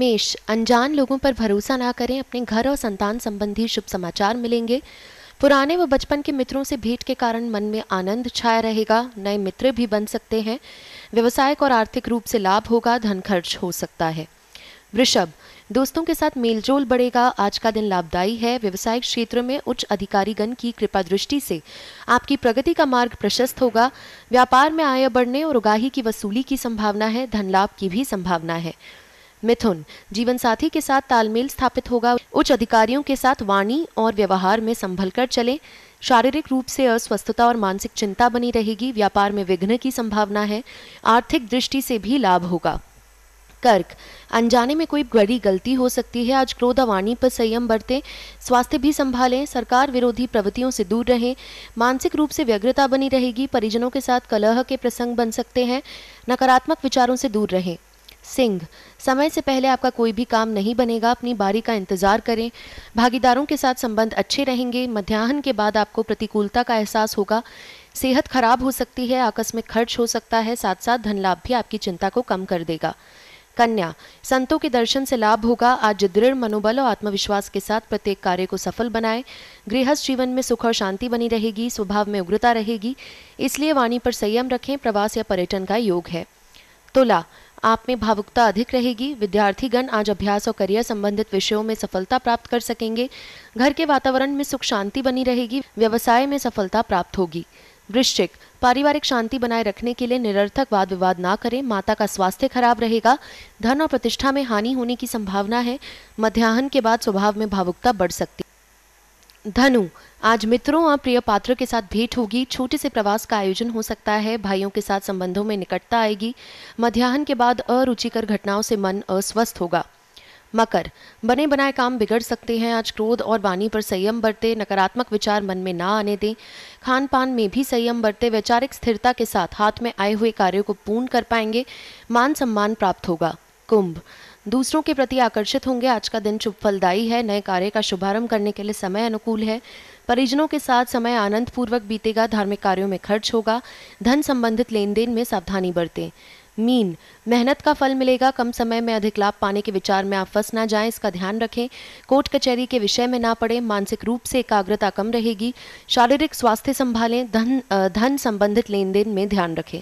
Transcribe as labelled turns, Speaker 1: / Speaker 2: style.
Speaker 1: मेष अनजान लोगों पर भरोसा ना करें अपने घर और संतान संबंधी शुभ समाचार मिलेंगे पुराने व बचपन के मित्रों से भेंट के कारण मन में आनंद छाया रहेगा नए मित्र भी बन सकते हैं व्यवसायिक और आर्थिक रूप से लाभ होगा धन खर्च हो सकता है वृषभ दोस्तों के साथ मेलजोल बढ़ेगा आज का दिन लाभदायी है व्यवसायिक क्षेत्र में उच्च अधिकारीगण की कृपा दृष्टि से आपकी प्रगति का मार्ग प्रशस्त होगा व्यापार में आय बढ़ने और उगाही की वसूली की संभावना है धन लाभ की भी संभावना है मिथुन जीवन साथी के साथ तालमेल स्थापित होगा उच्च अधिकारियों के साथ वाणी और व्यवहार में संभल कर चले शारीरिक रूप से अस्वस्थता और मानसिक चिंता बनी रहेगी व्यापार में विघ्न की संभावना है आर्थिक दृष्टि से भी लाभ होगा कर्क अनजाने में कोई बड़ी गलती हो सकती है आज क्रोध वाणी पर संयम बरतें स्वास्थ्य भी संभालें सरकार विरोधी प्रवृत्तियों से दूर रहें मानसिक रूप से व्यग्रता बनी रहेगी परिजनों के साथ कलह के प्रसंग बन सकते हैं नकारात्मक विचारों से दूर रहें सिंह समय से पहले आपका कोई भी काम नहीं बनेगा अपनी बारी का इंतजार करें भागीदारों के साथ संबंध अच्छे रहेंगे मध्याह्न के बाद आपको प्रतिकूलता का एहसास होगा सेहत खराब हो सकती है आकस्मिक खर्च हो सकता है साथ साथ धन लाभ भी आपकी चिंता को कम कर देगा कन्या संतों के दर्शन से लाभ होगा आज दृढ़ मनोबल और आत्मविश्वास के साथ प्रत्येक कार्य को सफल बनाए गृहस्थ जीवन में सुख और शांति बनी रहेगी स्वभाव में उग्रता रहेगी इसलिए वाणी पर संयम रखें प्रवास या पर्यटन का योग है तुला आप में भावुकता अधिक रहेगी विद्यार्थीगण आज अभ्यास और करियर संबंधित विषयों में सफलता प्राप्त कर सकेंगे घर के वातावरण में सुख शांति बनी रहेगी व्यवसाय में सफलता प्राप्त होगी वृश्चिक पारिवारिक शांति बनाए रखने के लिए निरर्थक वाद विवाद ना करें माता का स्वास्थ्य खराब रहेगा धन और प्रतिष्ठा में हानि होने की संभावना है मध्याह्न के बाद स्वभाव में भावुकता बढ़ सकती धनु आज मित्रों और प्रिय पात्रों के साथ भेंट होगी छोटे से प्रवास का आयोजन हो सकता है भाइयों के साथ संबंधों में निकटता आएगी मध्याह्न के बाद अरुचिकर घटनाओं से मन अस्वस्थ होगा मकर बने बनाए काम बिगड़ सकते हैं आज क्रोध और वाणी पर संयम बरते नकारात्मक विचार मन में ना आने दें खान पान में भी संयम बरते वैचारिक स्थिरता के साथ हाथ में आए हुए कार्यों को पूर्ण कर पाएंगे मान सम्मान प्राप्त होगा कुंभ दूसरों के प्रति आकर्षित होंगे आज का दिन शुभ फलदायी है नए कार्य का शुभारंभ करने के लिए समय अनुकूल है परिजनों के साथ समय आनंद पूर्वक बीतेगा धार्मिक कार्यों में खर्च होगा धन संबंधित लेन देन में सावधानी बरतें मीन मेहनत का फल मिलेगा कम समय में अधिक लाभ पाने के विचार में आप फंस ना जाए इसका ध्यान रखें कोर्ट कचहरी के विषय में ना पड़े मानसिक रूप से एकाग्रता कम रहेगी शारीरिक स्वास्थ्य संभालें धन धन संबंधित लेन देन में ध्यान रखें